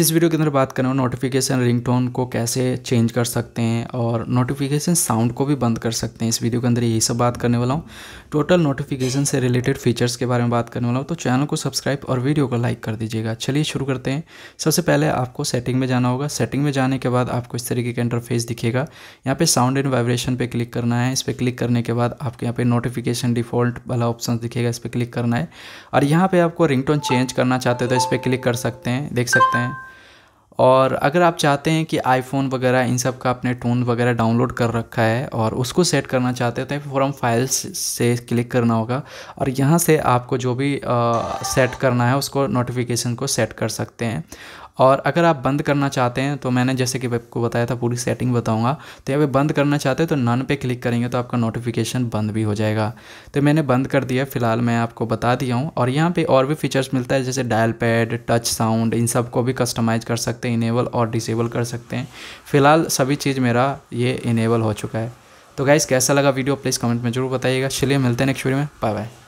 इस वीडियो के अंदर बात करें नोटिफिकेशन रिंगटोन को कैसे चेंज कर सकते हैं और नोटिफिकेशन साउंड को भी बंद कर सकते हैं इस वीडियो के अंदर यही सब बात करने वाला हूँ टोटल नोटिफिकेशन से रिलेटेड फीचर्स के बारे में बात करने वाला हूँ तो चैनल को सब्सक्राइब और वीडियो को लाइक कर दीजिएगा चलिए शुरू करते हैं सबसे पहले आपको सेटिंग में जाना होगा सेटिंग में जाने के बाद आपको इस तरीके का इंटरफेस दिखेगा यहाँ पर साउंड एंड वाइब्रेशन पर क्लिक करना है इस पर क्लिक करने के बाद आपको यहाँ पे नोटिफिकेशन डिफॉल्ट वाला ऑप्शन दिखेगा इस पर क्लिक करना है और यहाँ पर आपको रिंग चेंज करना चाहते हो तो इस पर क्लिक कर सकते हैं देख सकते हैं और अगर आप चाहते हैं कि आईफोन वगैरह इन सब का आपने टोन वगैरह डाउनलोड कर रखा है और उसको सेट करना चाहते हैं तो फॉरम फाइल्स से क्लिक करना होगा और यहाँ से आपको जो भी आ, सेट करना है उसको नोटिफिकेशन को सेट कर सकते हैं और अगर आप बंद करना चाहते हैं तो मैंने जैसे कि आपको बताया था पूरी सेटिंग बताऊंगा तो यहाँ पे बंद करना चाहते हैं तो नन पे क्लिक करेंगे तो आपका नोटिफिकेशन बंद भी हो जाएगा तो मैंने बंद कर दिया फ़िलहाल मैं आपको बता दिया हूँ और यहाँ पे और भी फीचर्स मिलता है जैसे डायल पैड टच साउंड इन सब को भी कस्टमाइज़ कर सकते सकते हैं इनेबल और डिसेबल कर सकते हैं फ़िलहाल सभी चीज़ मेरा ये इनेबल हो चुका है तो गाइज़ कैसा लगा वीडियो प्लीज़ कमेंट में जरूर बताइएगा चलिए मिलते हैं नेक्स्ट वीडियो में बाय बाय